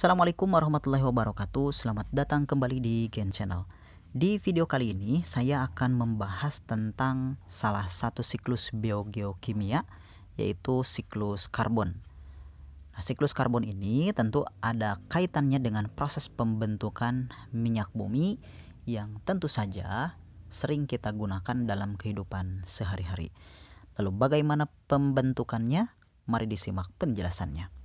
Assalamualaikum warahmatullahi wabarakatuh Selamat datang kembali di Gen Channel Di video kali ini saya akan membahas tentang salah satu siklus biogeokimia Yaitu siklus karbon Nah, siklus karbon ini tentu ada kaitannya dengan proses pembentukan minyak bumi yang tentu saja sering kita gunakan dalam kehidupan sehari-hari. Lalu bagaimana pembentukannya? Mari disimak penjelasannya.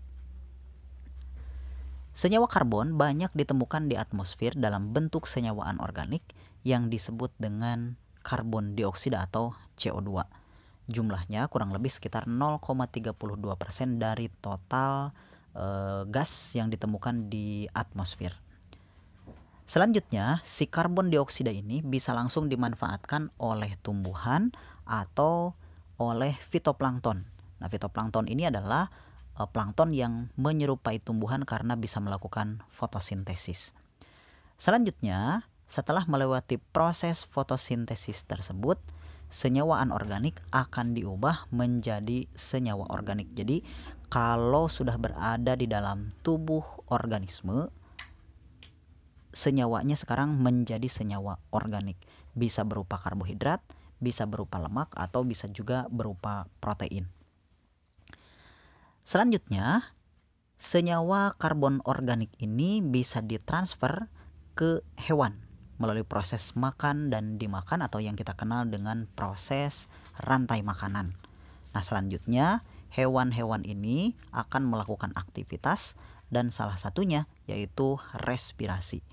Senyawa karbon banyak ditemukan di atmosfer dalam bentuk senyawaan organik yang disebut dengan karbon dioksida atau CO2. Jumlahnya kurang lebih sekitar 0,32% dari total e, gas yang ditemukan di atmosfer. Selanjutnya, si karbon dioksida ini bisa langsung dimanfaatkan oleh tumbuhan atau oleh fitoplankton. Nah, fitoplankton ini adalah Eh, plankton yang menyerupai tumbuhan karena bisa melakukan fotosintesis. Selanjutnya, setelah melewati proses fotosintesis tersebut, senyawa anorganik akan diubah menjadi senyawa organik. Jadi, kalau sudah berada di dalam tubuh organisme, senyawanya sekarang menjadi senyawa organik. Bisa berupa karbohidrat, bisa berupa lemak, atau bisa juga berupa protein. Selanjutnya, senyawa karbon organik ini bisa ditransfer ke hewan melalui proses makan dan dimakan atau yang kita kenal dengan proses rantai makanan. Nah, selanjutnya hewan-hewan ini akan melakukan aktivitas dan salah satunya yaitu respirasi.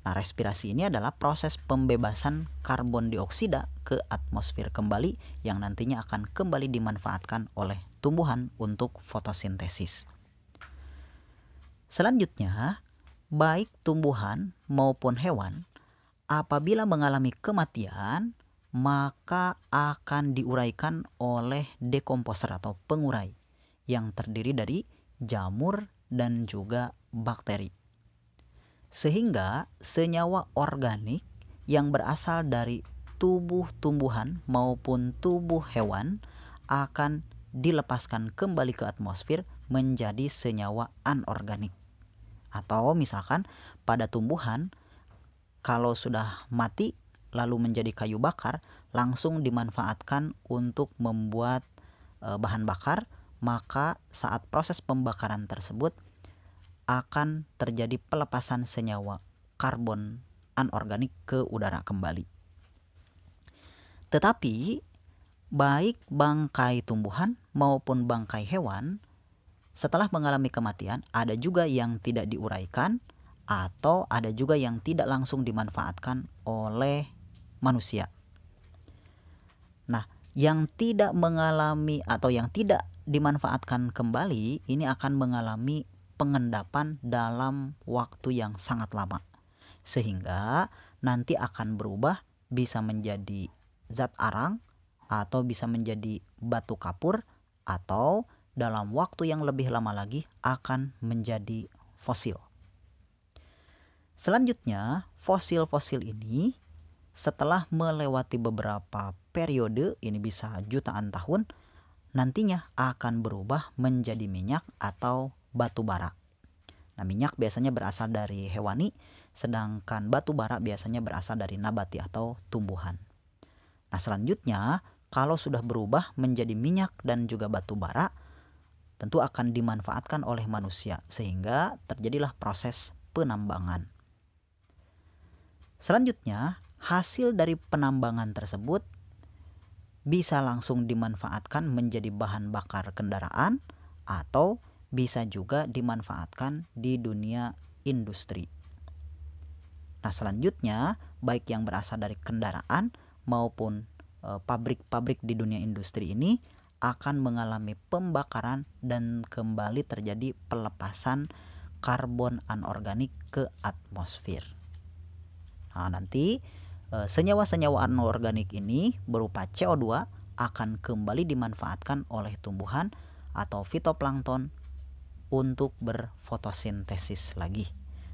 Nah, respirasi ini adalah proses pembebasan karbon dioksida ke atmosfer kembali yang nantinya akan kembali dimanfaatkan oleh tumbuhan untuk fotosintesis. Selanjutnya, baik tumbuhan maupun hewan apabila mengalami kematian maka akan diuraikan oleh dekomposer atau pengurai yang terdiri dari jamur dan juga bakteri. Sehingga senyawa organik yang berasal dari tubuh tumbuhan maupun tubuh hewan akan dilepaskan kembali ke atmosfer menjadi senyawa anorganik. Atau misalkan pada tumbuhan kalau sudah mati lalu menjadi kayu bakar langsung dimanfaatkan untuk membuat eh, bahan bakar, maka saat proses pembakaran tersebut akan terjadi pelepasan senyawa karbon anorganik ke udara kembali. Tetapi baik bangkai tumbuhan maupun bangkai hewan setelah mengalami kematian ada juga yang tidak diuraikan atau ada juga yang tidak langsung dimanfaatkan oleh manusia. Nah, yang tidak mengalami atau yang tidak dimanfaatkan kembali ini akan mengalami pengendapan dalam waktu yang sangat lama sehingga nanti akan berubah bisa menjadi zat arang atau bisa menjadi batu kapur atau dalam waktu yang lebih lama lagi akan menjadi fosil. Selanjutnya, fosil-fosil ini setelah melewati beberapa periode, ini bisa jutaan tahun, nantinya akan berubah menjadi minyak atau batu bara. Nah, minyak biasanya berasal dari hewani, sedangkan batu bara biasanya berasal dari nabati atau tumbuhan. Nah, selanjutnya, kalau sudah berubah menjadi minyak dan juga batu bara, tentu akan dimanfaatkan oleh manusia, sehingga terjadilah proses penambangan. Selanjutnya, hasil dari penambangan tersebut bisa langsung dimanfaatkan menjadi bahan bakar kendaraan atau bisa juga dimanfaatkan di dunia industri. Nah, selanjutnya, baik yang berasal dari kendaraan maupun eh, pabrik-pabrik e, di dunia industri ini akan mengalami pembakaran dan kembali terjadi pelepasan karbon anorganik ke atmosfer. Nah, nanti eh, senyawa-senyawa anorganik ini berupa CO2 akan kembali dimanfaatkan oleh tumbuhan atau fitoplankton untuk berfotosintesis lagi.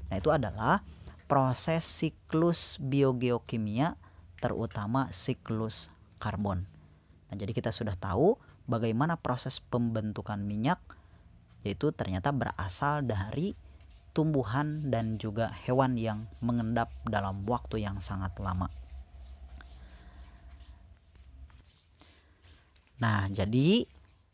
Nah, itu adalah proses siklus biogeokimia terutama siklus karbon. Nah, jadi kita sudah tahu bagaimana proses pembentukan minyak yaitu ternyata berasal dari tumbuhan dan juga hewan yang mengendap dalam waktu yang sangat lama. Nah, jadi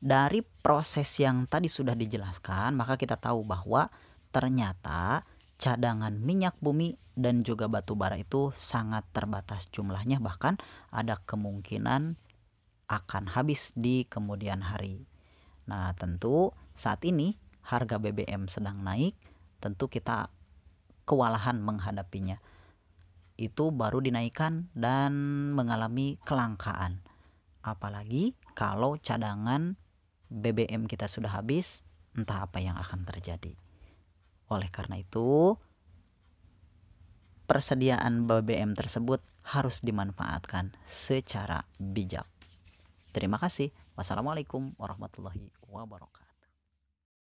dari proses yang tadi sudah dijelaskan, maka kita tahu bahwa ternyata cadangan minyak bumi dan juga batu bara itu sangat terbatas jumlahnya bahkan ada kemungkinan akan habis di kemudian hari. Nah, tentu saat ini harga BBM sedang naik, tentu kita kewalahan menghadapinya. Itu baru dinaikkan dan mengalami kelangkaan. Apalagi kalau cadangan BBM kita sudah habis, entah apa yang akan terjadi. Oleh karena itu, persediaan BBM tersebut harus dimanfaatkan secara bijak. Terima kasih. Wassalamualaikum warahmatullahi wabarakatuh.